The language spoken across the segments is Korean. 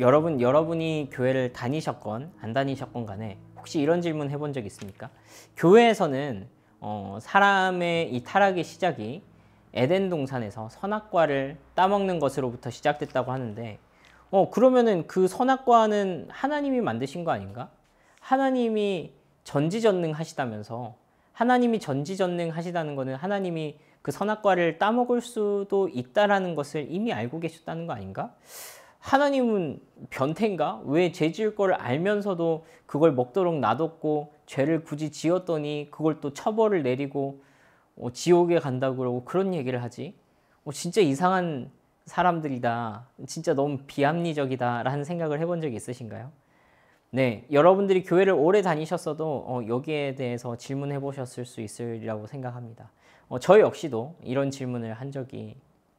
여러분 여러분이 교회를 다니셨건 안 다니셨건 간에 혹시 이런 질문 해본 적 있습니까? 교회에서는 어, 사람의 이 타락의 시작이 에덴 동산에서 선악과를 따먹는 것으로부터 시작됐다고 하는데 어 그러면은 그 선악과는 하나님이 만드신 거 아닌가? 하나님이 전지전능하시다면서 하나님이 전지전능하시다는 것은 하나님이 그 선악과를 따먹을 수도 있다라는 것을 이미 알고 계셨다는 거 아닌가? 하나님은 변태인가? 왜 죄 지을 걸 알면서도 그걸 먹도록 놔뒀고 죄를 굳이 지었더니 그걸 또 처벌을 내리고 어, 지옥에 간다 그러고 그런 얘기를 하지? 어, 진짜 이상한 사람들이다. 진짜 너무 비합리적이다라는 생각을 해본 적이 있으신가요? 네, 여러분들이 교회를 오래 다니셨어도 어, 여기에 대해서 질문해 보셨을 수 있으리라고 생각합니다. 어, 저 역시도 이런 질문을 한 적이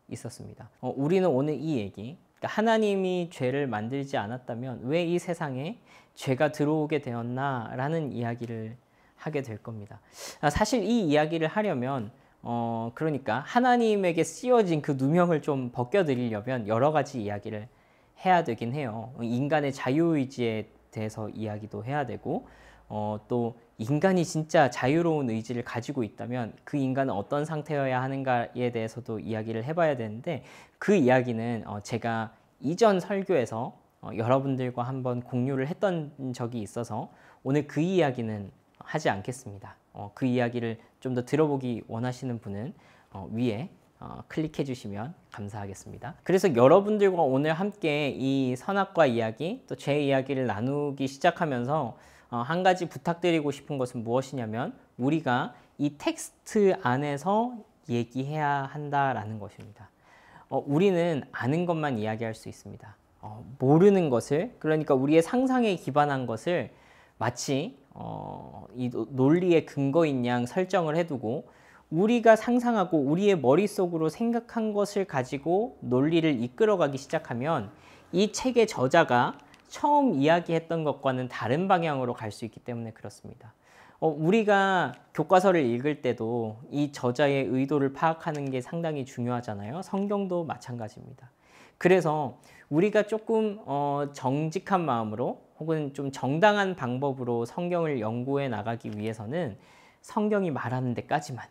있었습니다. 어, 우리는 오늘 이 얘기, 그러니까 하나님이 죄를 만들지 않았다면 왜 이 세상에 죄가 들어오게 되었나라는 이야기를 하게 될 겁니다. 아, 사실 이 이야기를 하려면 어 그러니까 하나님에게 씌워진 그 누명을 좀 벗겨드리려면 여러 가지 이야기를 해야 되긴 해요. 인간의 자유의지에 대해서 이야기도 해야 되고 어, 또 인간이 진짜 자유로운 의지를 가지고 있다면 그 인간은 어떤 상태여야 하는가에 대해서도 이야기를 해봐야 되는데 그 이야기는 어, 제가 이전 설교에서 어, 여러분들과 한번 공유를 했던 적이 있어서 오늘 그 이야기는 하지 않겠습니다. 어, 그 이야기를 좀 더 들어보기 원하시는 분은 어, 위에 어, 클릭해 주시면 감사하겠습니다. 그래서 여러분들과 오늘 함께 이 선악과 이야기 또 제 이야기를 나누기 시작하면서 어, 한 가지 부탁드리고 싶은 것은 무엇이냐면 우리가 이 텍스트 안에서 얘기해야 한다라는 것입니다. 어, 우리는 아는 것만 이야기할 수 있습니다. 어, 모르는 것을 그러니까 우리의 상상에 기반한 것을 마치 어, 이 논리의 근거인 양 설정을 해두고 우리가 상상하고 우리의 머릿속으로 생각한 것을 가지고 논리를 이끌어가기 시작하면 이 책의 저자가 처음 이야기했던 것과는 다른 방향으로 갈 수 있기 때문에 그렇습니다. 어, 우리가 교과서를 읽을 때도 이 저자의 의도를 파악하는 게 상당히 중요하잖아요. 성경도 마찬가지입니다. 그래서 우리가 조금 어, 정직한 마음으로 혹은 좀 정당한 방법으로 성경을 연구해 나가기 위해서는 성경이 말하는 데까지만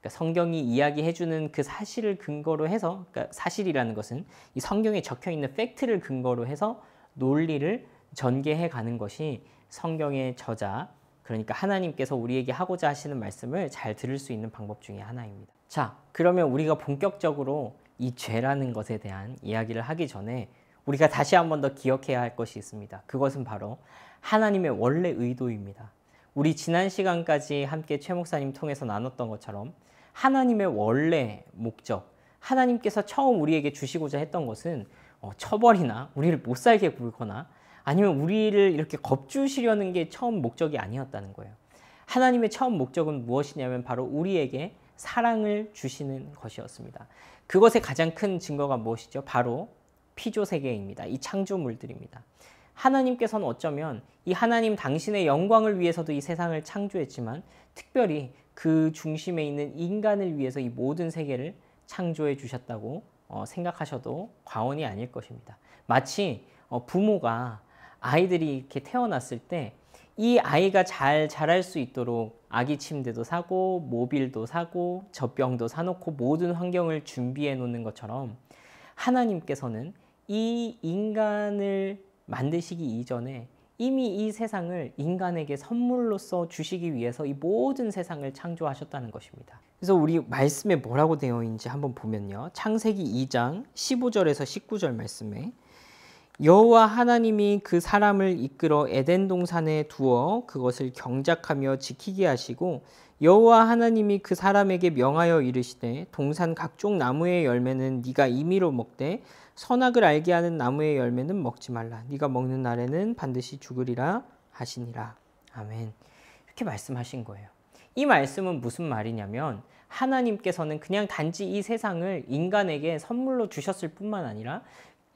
그러니까 성경이 이야기해주는 그 사실을 근거로 해서 그러니까 사실이라는 것은 이 성경에 적혀있는 팩트를 근거로 해서 논리를 전개해 가는 것이 성경의 저자, 그러니까 하나님께서 우리에게 하고자 하시는 말씀을 잘 들을 수 있는 방법 중의 하나입니다. 자, 그러면 우리가 본격적으로 이 죄라는 것에 대한 이야기를 하기 전에 우리가 다시 한 번 더 기억해야 할 것이 있습니다. 그것은 바로 하나님의 원래 의도입니다. 우리 지난 시간까지 함께 최 목사님 통해서 나눴던 것처럼 하나님의 원래 목적, 하나님께서 처음 우리에게 주시고자 했던 것은 어, 처벌이나 우리를 못 살게 굴거나 아니면 우리를 이렇게 겁주시려는 게 처음 목적이 아니었다는 거예요. 하나님의 처음 목적은 무엇이냐면 바로 우리에게 사랑을 주시는 것이었습니다. 그것의 가장 큰 증거가 무엇이죠? 바로 피조 세계입니다. 이 창조물들입니다. 하나님께서는 어쩌면 이 하나님 당신의 영광을 위해서도 이 세상을 창조했지만 특별히 그 중심에 있는 인간을 위해서 이 모든 세계를 창조해 주셨다고 어, 생각하셔도 과언이 아닐 것입니다. 마치 어, 부모가 아이들이 이렇게 태어났을 때 이 아이가 잘 자랄 수 있도록 아기 침대도 사고 모빌도 사고 젖병도 사놓고 모든 환경을 준비해 놓는 것처럼 하나님께서는 이 인간을 만드시기 이전에 이미 이 세상을 인간에게 선물로써 주시기 위해서 이 모든 세상을 창조하셨다는 것입니다. 그래서 우리 말씀에 뭐라고 되어 있는지 한번 보면요. 창세기 2장 15절에서 19절 말씀에 여호와 하나님이 그 사람을 이끌어 에덴 동산에 두어 그것을 경작하며 지키게 하시고 여호와 하나님이 그 사람에게 명하여 이르시되 동산 각종 나무의 열매는 네가 임의로 먹되 선악을 알게 하는 나무의 열매는 먹지 말라. 네가 먹는 날에는 반드시 죽으리라 하시니라. 아멘. 이렇게 말씀하신 거예요. 이 말씀은 무슨 말이냐면 하나님께서는 그냥 단지 이 세상을 인간에게 선물로 주셨을 뿐만 아니라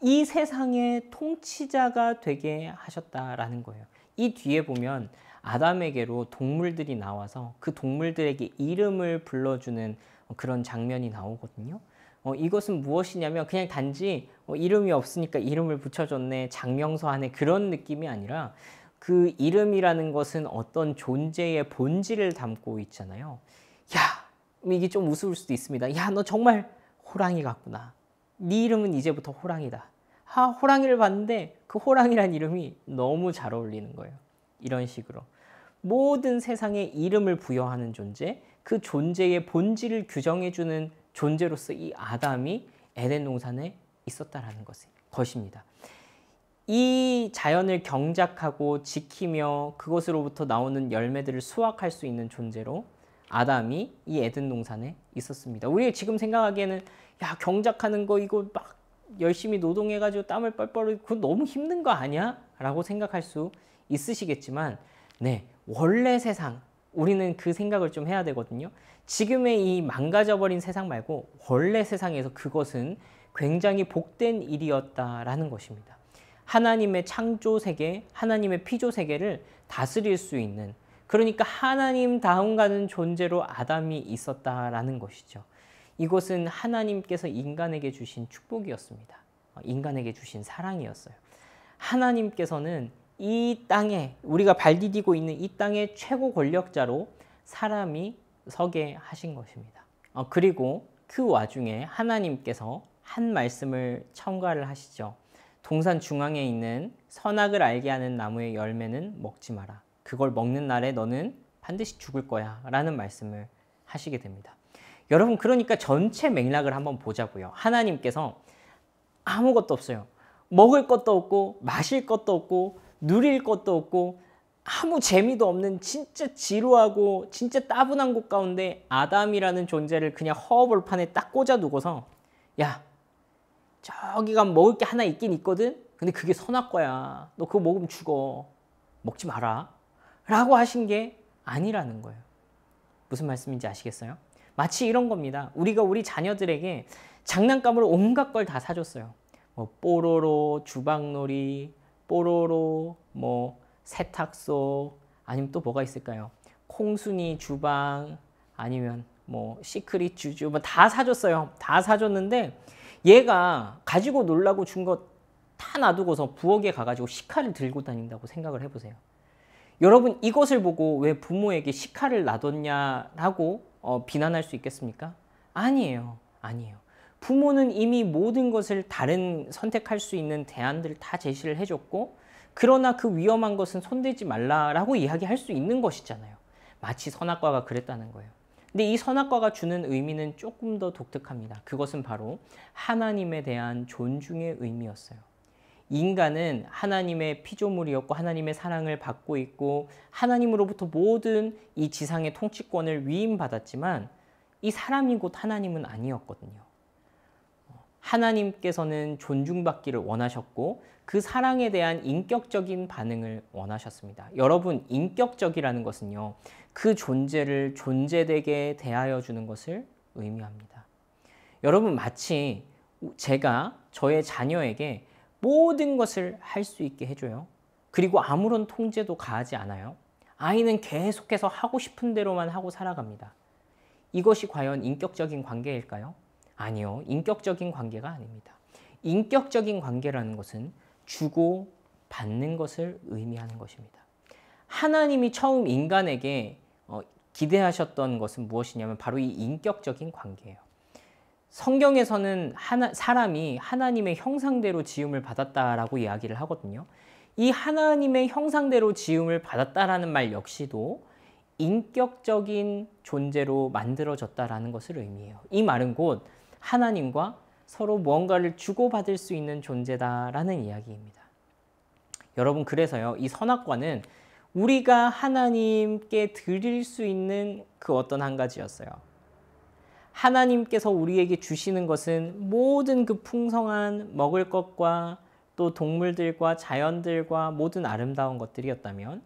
이 세상의 통치자가 되게 하셨다라는 거예요. 이 뒤에 보면 아담에게로 동물들이 나와서 그 동물들에게 이름을 불러주는 그런 장면이 나오거든요. 어, 이것은 무엇이냐면 그냥 단지 어, 이름이 없으니까 이름을 붙여줬네 장명서 안에 그런 느낌이 아니라 그 이름이라는 것은 어떤 존재의 본질을 담고 있잖아요. 야 이게 좀 우스울 수도 있습니다. 야너 정말 호랑이 같구나. 네 이름은 이제부터 호랑이다. 아 호랑이를 봤는데 그 호랑이란 이름이 너무 잘 어울리는 거예요. 이런 식으로 모든 세상에 이름을 부여하는 존재, 그 존재의 본질을 규정해주는 존재로서 이 아담이 에덴 동산에 있었다라는 것입니다이 자연을 경작하고 지키며 그것으로부터 나오는 열매들을 수확할 수 있는 존재로 아담이 이 에덴 동산에 있었습니다. 우리가 지금 생각하기에는 야 경작하는 거 이거 막 열심히 노동해가지고 땀을 뻘뻘 그거 너무 힘든 거 아니야? 라고 생각할 수 있으시겠지만 네 원래 세상 우리는 그 생각을 좀 해야 되거든요. 지금의 이 망가져버린 세상 말고 원래 세상에서 그것은 굉장히 복된 일이었다라는 것입니다. 하나님의 창조 세계, 하나님의 피조 세계를 다스릴 수 있는 그러니까 하나님다운가는 존재로 아담이 있었다라는 것이죠. 이것은 하나님께서 인간에게 주신 축복이었습니다. 어, 인간에게 주신 사랑이었어요. 하나님께서는 이 땅에 우리가 발디디고 있는 이 땅의 최고 권력자로 사람이 서게 하신 것입니다. 어, 그리고 그 와중에 하나님께서 한 말씀을 첨가를 하시죠. 동산 중앙에 있는 선악을 알게 하는 나무의 열매는 먹지 마라. 그걸 먹는 날에 너는 반드시 죽을 거야. 라는 말씀을 하시게 됩니다. 여러분, 그러니까 전체 맥락을 한번 보자고요. 하나님께서 아무것도 없어요. 먹을 것도 없고, 마실 것도 없고, 누릴 것도 없고 아무 재미도 없는 진짜 지루하고 진짜 따분한 곳 가운데 아담이라는 존재를 그냥 허허벌판에 딱 꽂아두고서 야 저기가 먹을 게 하나 있긴 있거든 근데 그게 선악과야 너 그거 먹으면 죽어 먹지 마라 라고 하신 게 아니라는 거예요 무슨 말씀인지 아시겠어요? 마치 이런 겁니다 우리가 우리 자녀들에게 장난감으로 온갖 걸 다 사줬어요 뭐 뽀로로, 주방놀이, 뽀로로, 뭐 세탁소, 아니면 또 뭐가 있을까요? 콩순이 주방, 아니면 뭐 시크릿 주주, 뭐다 사줬어요. 다 사줬는데 얘가 가지고 놀라고 준것다 놔두고서 부엌에 가가지고 시카를 들고 다닌다고 생각을 해보세요. 여러분 이것을 보고 왜 부모에게 시카를 놔뒀냐라고 어, 비난할 수 있겠습니까? 아니에요. 아니에요. 부모는 이미 모든 것을 다른 선택할 수 있는 대안들다 제시를 해줬고 그러나 그 위험한 것은 손대지 말라라고 이야기할 수 있는 것이잖아요. 마치 선악과가 그랬다는 거예요. 근데 이 선악과가 주는 의미는 조금 더 독특합니다. 그것은 바로 하나님에 대한 존중의 의미였어요. 인간은 하나님의 피조물이었고 하나님의 사랑을 받고 있고 하나님으로부터 모든 이 지상의 통치권을 위임받았지만 이 사람이 곧 하나님은 아니었거든요. 하나님께서는 존중받기를 원하셨고 그 사랑에 대한 인격적인 반응을 원하셨습니다. 여러분, 인격적이라는 것은요, 그 존재를 존재되게 대하여 주는 것을 의미합니다. 여러분, 마치 제가 저의 자녀에게 모든 것을 할 수 있게 해줘요. 그리고 아무런 통제도 가하지 않아요. 아이는 계속해서 하고 싶은 대로만 하고 살아갑니다. 이것이 과연 인격적인 관계일까요? 아니요. 인격적인 관계가 아닙니다. 인격적인 관계라는 것은 주고 받는 것을 의미하는 것입니다. 하나님이 처음 인간에게 어, 기대하셨던 것은 무엇이냐면 바로 이 인격적인 관계예요. 성경에서는 하나, 사람이 하나님의 형상대로 지음을 받았다라고 이야기를 하거든요. 이 하나님의 형상대로 지음을 받았다라는 말 역시도 인격적인 존재로 만들어졌다라는 것을 의미해요. 이 말은 곧 하나님과 서로 무언가를 주고받을 수 있는 존재다라는 이야기입니다. 여러분 그래서요. 이 선악과는 우리가 하나님께 드릴 수 있는 그 어떤 한 가지였어요. 하나님께서 우리에게 주시는 것은 모든 그 풍성한 먹을 것과 또 동물들과 자연들과 모든 아름다운 것들이었다면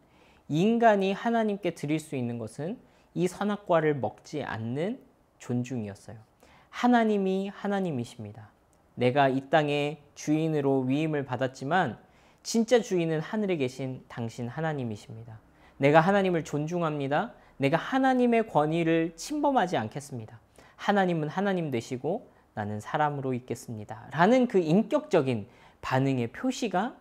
인간이 하나님께 드릴 수 있는 것은 이 선악과를 먹지 않는 존중이었어요. 하나님이 하나님이십니다. 내가 이 땅의 주인으로 위임을 받았지만 진짜 주인은 하늘에 계신 당신 하나님이십니다. 내가 하나님을 존중합니다. 내가 하나님의 권위를 침범하지 않겠습니다. 하나님은 하나님 되시고 나는 사람으로 있겠습니다. 라는 그 인격적인 반응의 표시가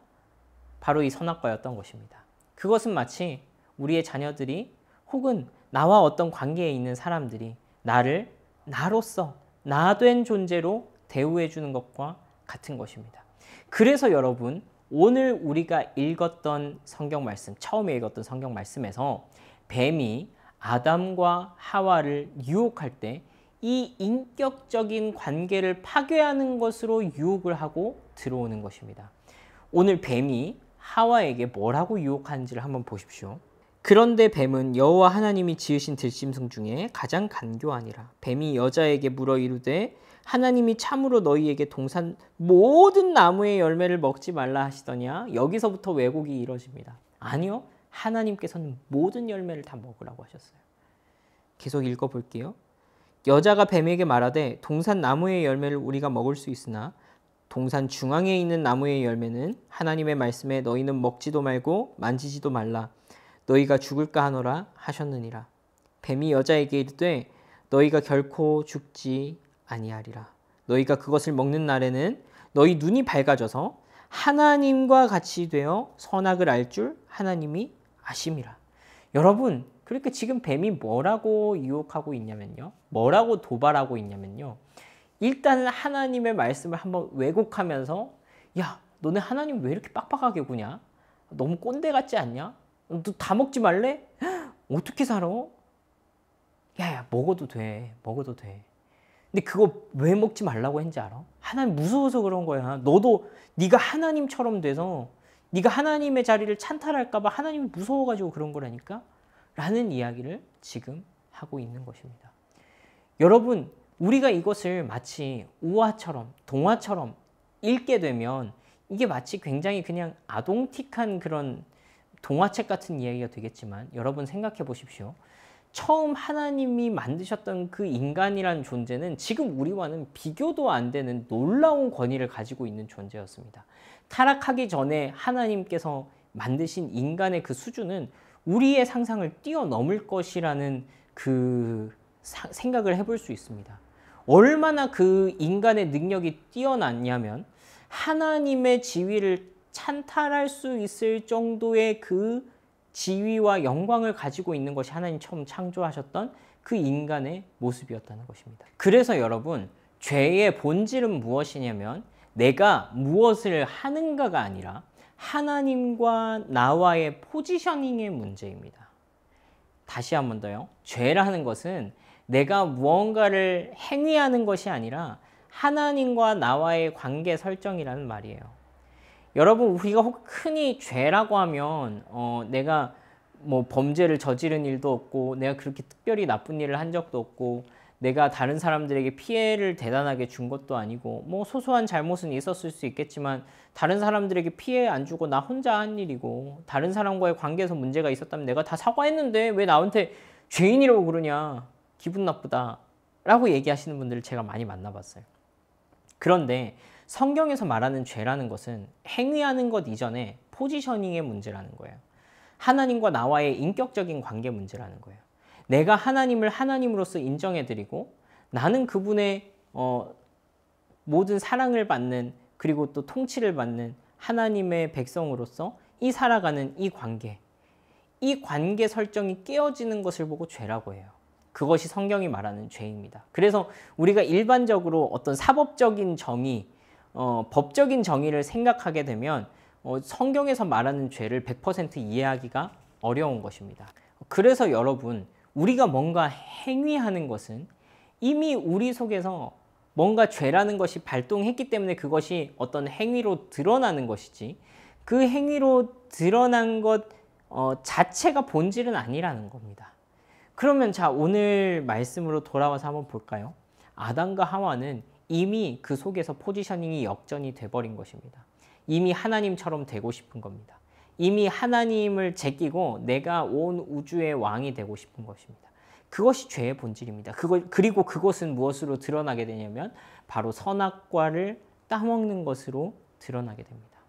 바로 이 선악과였던 것입니다. 그것은 마치 우리의 자녀들이 혹은 나와 어떤 관계에 있는 사람들이 나를 나로서 나된 존재로 대우해 주는 것과 같은 것입니다. 그래서 여러분 오늘 우리가 읽었던 성경 말씀 처음에 읽었던 성경 말씀에서 뱀이 아담과 하와를 유혹할 때 이 인격적인 관계를 파괴하는 것으로 유혹을 하고 들어오는 것입니다. 오늘 뱀이 하와에게 뭐라고 유혹하는지를 한번 보십시오. 그런데 뱀은 여호와 하나님이 지으신 들짐승 중에 가장 간교하니라. 뱀이 여자에게 물어 이르되 하나님이 참으로 너희에게 동산 모든 나무의 열매를 먹지 말라 하시더냐? 여기서부터 왜곡이 이루어집니다. 아니요. 하나님께서는 모든 열매를 다 먹으라고 하셨어요. 계속 읽어 볼게요. 여자가 뱀에게 말하되 동산 나무의 열매를 우리가 먹을 수 있으나 동산 중앙에 있는 나무의 열매는 하나님의 말씀에 너희는 먹지도 말고 만지지도 말라. 너희가 죽을까 하노라 하셨느니라. 뱀이 여자에게 이르되 너희가 결코 죽지 아니하리라. 너희가 그것을 먹는 날에는 너희 눈이 밝아져서 하나님과 같이 되어 선악을 알 줄 하나님이 아심이라. 여러분, 그렇게 지금 뱀이 뭐라고 유혹하고 있냐면요. 뭐라고 도발하고 있냐면요. 일단은 하나님의 말씀을 한번 왜곡하면서 야, 너네 하나님 왜 이렇게 빡빡하게 구냐? 너무 꼰대 같지 않냐? 너다 먹지 말래? 어떻게 살아? 야야 먹어도 돼 먹어도 돼 근데 그거 왜 먹지 말라고 했는지 알아? 하나님 무서워서 그런 거야 너도 네가 하나님처럼 돼서 네가 하나님의 자리를 찬탈할까 봐 하나님 무서워가지고 그런 거라니까 라는 이야기를 지금 하고 있는 것입니다 여러분 우리가 이것을 마치 우화처럼 동화처럼 읽게 되면 이게 마치 굉장히 그냥 아동틱한 그런 동화책 같은 이야기가 되겠지만 여러분 생각해 보십시오. 처음 하나님이 만드셨던 그 인간이라는 존재는 지금 우리와는 비교도 안 되는 놀라운 권위를 가지고 있는 존재였습니다. 타락하기 전에 하나님께서 만드신 인간의 그 수준은 우리의 상상을 뛰어넘을 것이라는 그 사, 생각을 해 볼 수 있습니다. 얼마나 그 인간의 능력이 뛰어났냐면 하나님의 지위를 찬탈할 수 있을 정도의 그 지위와 영광을 가지고 있는 것이 하나님 처음 창조하셨던 그 인간의 모습이었다는 것입니다. 그래서 여러분 죄의 본질은 무엇이냐면 내가 무엇을 하는가가 아니라 하나님과 나와의 포지셔닝의 문제입니다. 다시 한 번 더요. 죄라는 것은 내가 무언가를 행위하는 것이 아니라 하나님과 나와의 관계 설정이라는 말이에요. 여러분 우리가 흔히 죄라고 하면 어, 내가 뭐 범죄를 저지른 일도 없고 내가 그렇게 특별히 나쁜 일을 한 적도 없고 내가 다른 사람들에게 피해를 대단하게 준 것도 아니고 뭐 소소한 잘못은 있었을 수 있겠지만 다른 사람들에게 피해 안 주고 나 혼자 한 일이고 다른 사람과의 관계에서 문제가 있었다면 내가 다 사과했는데 왜 나한테 죄인이라고 그러냐 기분 나쁘다 라고 얘기하시는 분들을 제가 많이 만나봤어요 그런데 성경에서 말하는 죄라는 것은 행위하는 것 이전에 포지셔닝의 문제라는 거예요. 하나님과 나와의 인격적인 관계 문제라는 거예요. 내가 하나님을 하나님으로서 인정해드리고 나는 그분의 어, 모든 사랑을 받는 그리고 또 통치를 받는 하나님의 백성으로서 이 살아가는 이 관계, 이 관계 설정이 깨어지는 것을 보고 죄라고 해요. 그것이 성경이 말하는 죄입니다. 그래서 우리가 일반적으로 어떤 사법적인 정의, 어, 법적인 정의를 생각하게 되면 어, 성경에서 말하는 죄를 100% 이해하기가 어려운 것입니다. 그래서 여러분 우리가 뭔가 행위하는 것은 이미 우리 속에서 뭔가 죄라는 것이 발동했기 때문에 그것이 어떤 행위로 드러나는 것이지 그 행위로 드러난 것 어, 자체가 본질은 아니라는 겁니다. 그러면 자 오늘 말씀으로 돌아와서 한번 볼까요? 아담과 하와는 이미 그 속에서 포지셔닝이 역전이 돼버린 것입니다. 이미 하나님처럼 되고 싶은 겁니다. 이미 하나님을 제끼고 내가 온 우주의 왕이 되고 싶은 것입니다. 그것이 죄의 본질입니다. 그걸, 그리고 그것은 무엇으로 드러나게 되냐면 바로 선악과를 따먹는 것으로 드러나게 됩니다.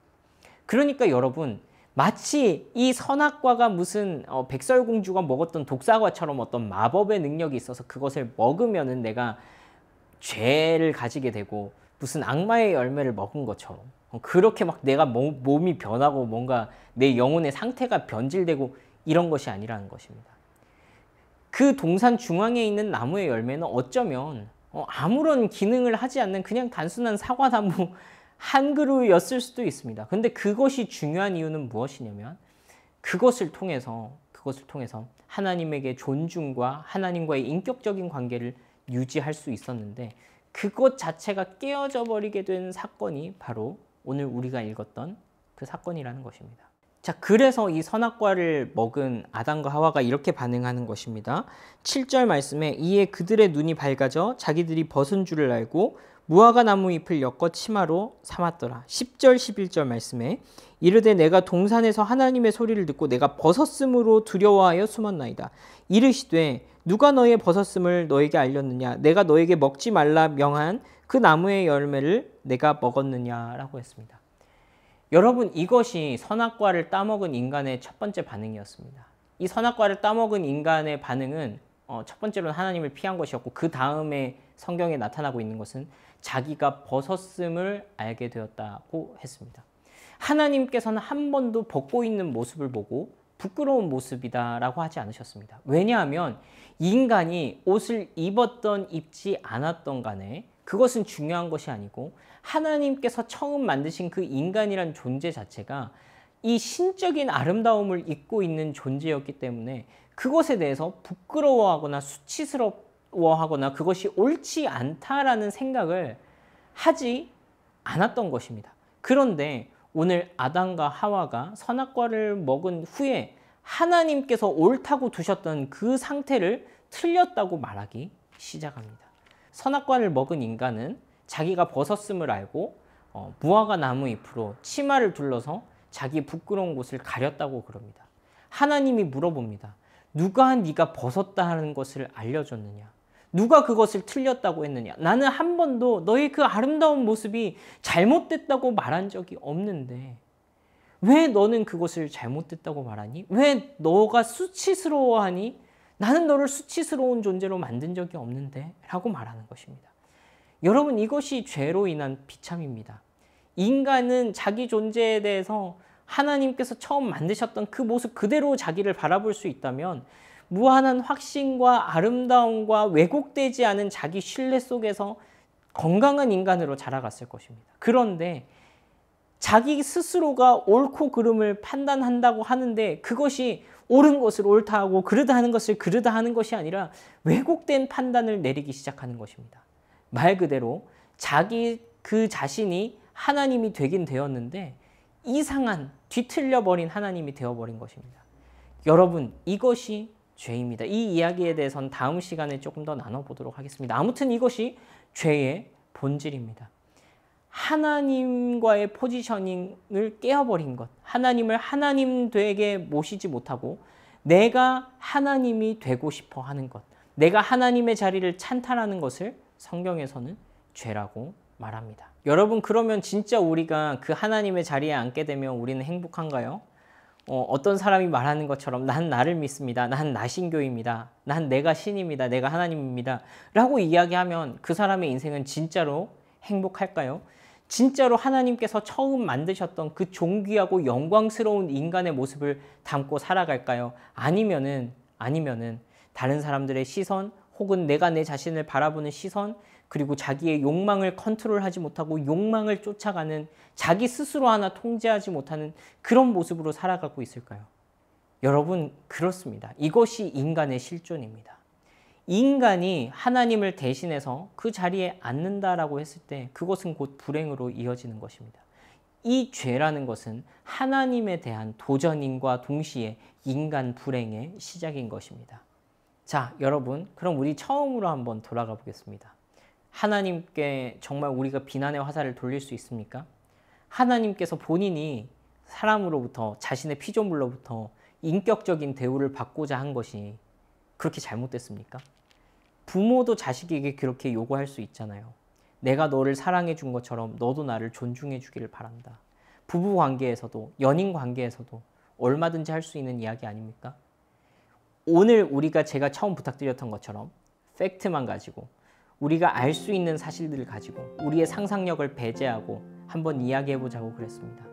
그러니까 여러분 마치 이 선악과가 무슨 어, 백설공주가 먹었던 독사과처럼 어떤 마법의 능력이 있어서 그것을 먹으면은 내가 죄를 가지게 되고 무슨 악마의 열매를 먹은 것처럼 그렇게 막 내가 몸이 변하고 뭔가 내 영혼의 상태가 변질되고 이런 것이 아니라는 것입니다. 그 동산 중앙에 있는 나무의 열매는 어쩌면 어, 아무런 기능을 하지 않는 그냥 단순한 사과나무 한 그루였을 수도 있습니다. 근데 그것이 중요한 이유는 무엇이냐면 그것을 통해서 그것을 통해서 하나님에게 존중과 하나님과의 인격적인 관계를 유지할 수 있었는데 그것 자체가 깨어져 버리게 된 사건이 바로 오늘 우리가 읽었던 그 사건이라는 것입니다. 자, 그래서 이 선악과를 먹은 아담과 하와가 이렇게 반응하는 것입니다. 7절 말씀에 이에 그들의 눈이 밝아져 자기들이 벗은 줄을 알고 무화과 나무 잎을 엮어 치마로 삼았더라. 10절 11절 말씀에 이르되 내가 동산에서 하나님의 소리를 듣고 내가 벗었으로 두려워하여 숨었나이다. 이르시되 누가 너의 벗었음을 너에게 알렸느냐 내가 너에게 먹지 말라 명한 그 나무의 열매를 내가 먹었느냐라고 했습니다. 여러분 이것이 선악과를 따먹은 인간의 첫 번째 반응이었습니다. 이 선악과를 따먹은 인간의 반응은 어, 첫 번째로는 하나님을 피한 것이었고 그 다음에 성경에 나타나고 있는 것은 자기가 벗었음을 알게 되었다고 했습니다. 하나님께서는 한 번도 벗고 있는 모습을 보고 부끄러운 모습이다라고 하지 않으셨습니다. 왜냐하면 인간이 옷을 입었던 입지 않았던 간에 그것은 중요한 것이 아니고 하나님께서 처음 만드신 그 인간이란 존재 자체가 이 신적인 아름다움을 잊고 있는 존재였기 때문에 그것에 대해서 부끄러워하거나 수치스러워하거나 그것이 옳지 않다라는 생각을 하지 않았던 것입니다. 그런데 오늘 아담과 하와가 선악과를 먹은 후에 하나님께서 옳다고 두셨던 그 상태를 틀렸다고 말하기 시작합니다. 선악과를 먹은 인간은 자기가 벗었음을 알고 어, 무화과 나무 잎으로 치마를 둘러서 자기 부끄러운 곳을 가렸다고 그럽니다. 하나님이 물어봅니다. 누가 네가 벗었다는 것을 알려줬느냐? 누가 그것을 틀렸다고 했느냐? 나는 한 번도 너의 그 아름다운 모습이 잘못됐다고 말한 적이 없는데 왜 너는 그것을 잘못됐다고 말하니? 왜 너가 수치스러워하니? 나는 너를 수치스러운 존재로 만든 적이 없는데 라고 말하는 것입니다. 여러분 이것이 죄로 인한 비참입니다. 인간은 자기 존재에 대해서 하나님께서 처음 만드셨던 그 모습 그대로 자기를 바라볼 수 있다면 무한한 확신과 아름다움과 왜곡되지 않은 자기 신뢰 속에서 건강한 인간으로 자라갔을 것입니다. 그런데 자기 스스로가 옳고 그름을 판단한다고 하는데 그것이 옳은 것을 옳다 하고 그르다 하는 것을 그르다 하는 것이 아니라 왜곡된 판단을 내리기 시작하는 것입니다. 말 그대로 자기 그 자신이 하나님이 되긴 되었는데 이상한 뒤틀려버린 하나님이 되어버린 것입니다. 여러분 이것이 죄입니다. 이 이야기에 대해서는 다음 시간에 조금 더 나눠보도록 하겠습니다. 아무튼 이것이 죄의 본질입니다. 하나님과의 포지셔닝을 깨어버린 것. 하나님을 하나님 되게 모시지 못하고 내가 하나님이 되고 싶어 하는 것, 내가 하나님의 자리를 찬탈하는 것을 성경에서는 죄라고 말합니다. 여러분 그러면 진짜 우리가 그 하나님의 자리에 앉게 되면 우리는 행복한가요? 어, 떤 사람이 말하는 것처럼 난 나를 믿습니다. 난 나신교입니다. 난 내가 신입니다. 내가 하나님입니다. 라고 이야기하면 그 사람의 인생은 진짜로 행복할까요? 진짜로 하나님께서 처음 만드셨던 그 존귀하고 영광스러운 인간의 모습을 담고 살아갈까요? 아니면은 아니면은 다른 사람들의 시선 혹은 내가 내 자신을 바라보는 시선 그리고 자기의 욕망을 컨트롤하지 못하고 욕망을 쫓아가는 자기 스스로 하나 통제하지 못하는 그런 모습으로 살아가고 있을까요? 여러분 그렇습니다. 이것이 인간의 실존입니다. 인간이 하나님을 대신해서 그 자리에 앉는다라고 했을 때 그것은 곧 불행으로 이어지는 것입니다. 이 죄라는 것은 하나님에 대한 도전인과 동시에 인간 불행의 시작인 것입니다. 자, 여러분, 그럼 우리 처음으로 한번 돌아가 보겠습니다. 하나님께 정말 우리가 비난의 화살을 돌릴 수 있습니까? 하나님께서 본인이 사람으로부터 자신의 피조물로부터 인격적인 대우를 받고자 한 것이 그렇게 잘못됐습니까? 부모도 자식에게 그렇게 요구할 수 있잖아요. 내가 너를 사랑해 준 것처럼 너도 나를 존중해 주기를 바란다. 부부 관계에서도 연인 관계에서도 얼마든지 할 수 있는 이야기 아닙니까? 오늘 우리가 제가 처음 부탁드렸던 것처럼 팩트만 가지고 우리가 알 수 있는 사실들을 가지고 우리의 상상력을 배제하고 한번 이야기해 보자고 그랬습니다.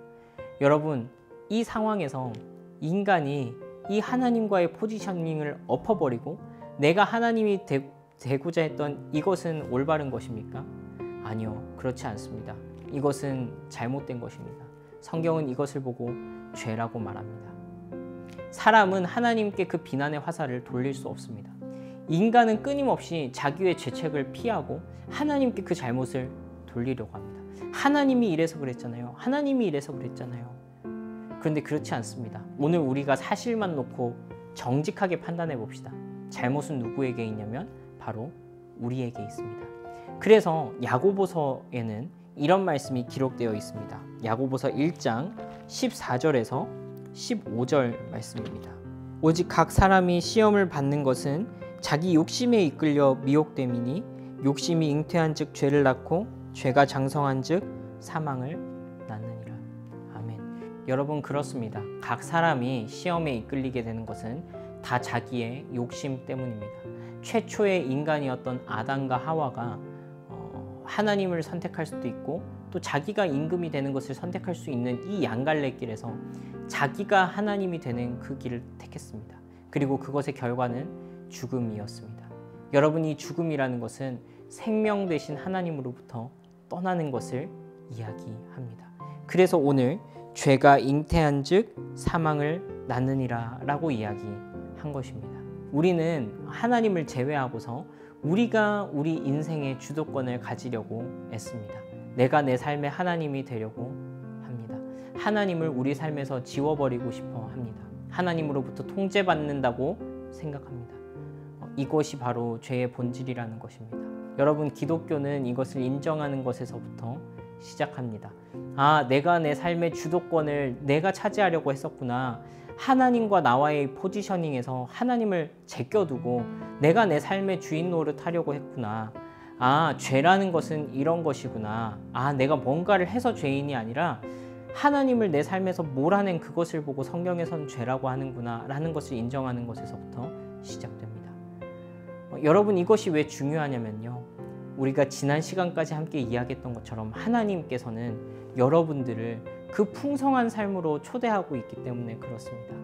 여러분, 이 상황에서 인간이 이 하나님과의 포지셔닝을 엎어버리고 내가 하나님이 되, 되고자 했던 이것은 올바른 것입니까? 아니요, 그렇지 않습니다. 이것은 잘못된 것입니다. 성경은 이것을 보고 죄라고 말합니다. 사람은 하나님께 그 비난의 화살을 돌릴 수 없습니다. 인간은 끊임없이 자기의 죄책을 피하고 하나님께 그 잘못을 돌리려고 합니다. 하나님이 이래서 그랬잖아요. 하나님이 이래서 그랬잖아요. 그런데 그렇지 않습니다. 오늘 우리가 사실만 놓고 정직하게 판단해 봅시다. 잘못은 누구에게 있냐면 바로 우리에게 있습니다. 그래서 야고보서에는 이런 말씀이 기록되어 있습니다. 야고보서 1장 14절에서 15절 말씀입니다. 오직 각 사람이 시험을 받는 것은 자기 욕심에 이끌려 미혹됨이니 욕심이 잉태한즉 죄를 낳고 죄가 장성한즉 사망을 낳느니라. 아멘. 여러분 그렇습니다. 각 사람이 시험에 이끌리게 되는 것은 다 자기의 욕심 때문입니다. 최초의 인간이었던 아담과 하와가 어, 하나님을 선택할 수도 있고 또 자기가 임금이 되는 것을 선택할 수 있는 이 양갈래 길에서 자기가 하나님이 되는 그 길을 택했습니다. 그리고 그것의 결과는 죽음이었습니다. 여러분 이 죽음이라는 것은 생명 대신 하나님으로부터 떠나는 것을 이야기합니다. 그래서 오늘 죄가 잉태한즉 사망을 낳느니라라고 이야기한 것입니다. 우리는 하나님을 제외하고서 우리가 우리 인생의 주도권을 가지려고 했습니다 내가 내 삶의 하나님이 되려고 합니다. 하나님을 우리 삶에서 지워버리고 싶어 합니다. 하나님으로부터 통제받는다고 생각합니다. 어, 이것이 바로 죄의 본질이라는 것입니다. 여러분, 기독교는 이것을 인정하는 것에서부터 시작합니다. 아, 내가 내 삶의 주도권을 내가 차지하려고 했었구나. 하나님과 나와의 포지셔닝에서 하나님을 제껴두고 내가 내 삶의 주인 노릇하려고 했구나. 아, 죄라는 것은 이런 것이구나. 아, 내가 뭔가를 해서 죄인이 아니라 하나님을 내 삶에서 몰아낸 그것을 보고 성경에선 죄라고 하는구나 라는 것을 인정하는 것에서부터 시작됩니다. 어, 여러분 이것이 왜 중요하냐면요. 우리가 지난 시간까지 함께 이야기했던 것처럼 하나님께서는 여러분들을 그 풍성한 삶으로 초대하고 있기 때문에 그렇습니다.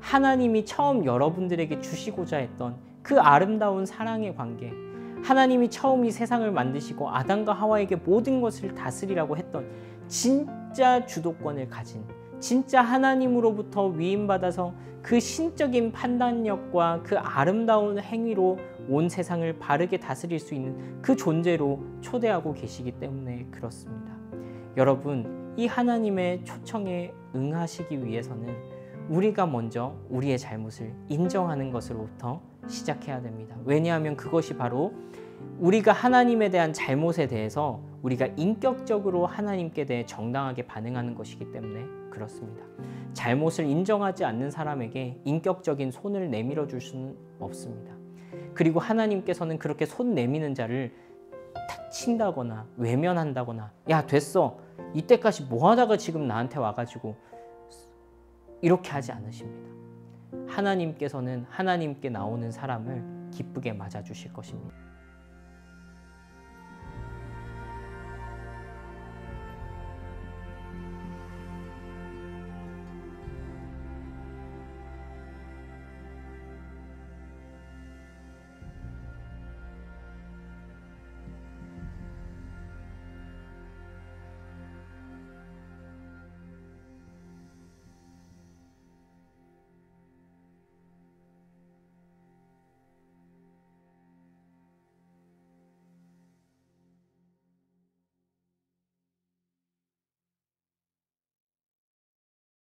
하나님이 처음 여러분들에게 주시고자 했던 그 아름다운 사랑의 관계, 하나님이 처음 이 세상을 만드시고 아담과 하와에게 모든 것을 다스리라고 했던 진짜 주도권을 가진 진짜 하나님으로부터 위임받아서 그 신적인 판단력과 그 아름다운 행위로 온 세상을 바르게 다스릴 수 있는 그 존재로 초대하고 계시기 때문에 그렇습니다. 여러분, 이 하나님의 초청에 응하시기 위해서는 우리가 먼저 우리의 잘못을 인정하는 것으로부터 시작해야 됩니다. 왜냐하면 그것이 바로 우리가 하나님에 대한 잘못에 대해서 우리가 인격적으로 하나님께 대해 정당하게 반응하는 것이기 때문에 그렇습니다. 잘못을 인정하지 않는 사람에게 인격적인 손을 내밀어 줄 수는 없습니다. 그리고 하나님께서는 그렇게 손 내미는 자를 탁친다거나 외면한다거나 야 됐어 이때까지 뭐 하다가 지금 나한테 와가지고 이렇게 하지 않으십니다. 하나님께서는 하나님께 나오는 사람을 기쁘게 맞아주실 것입니다.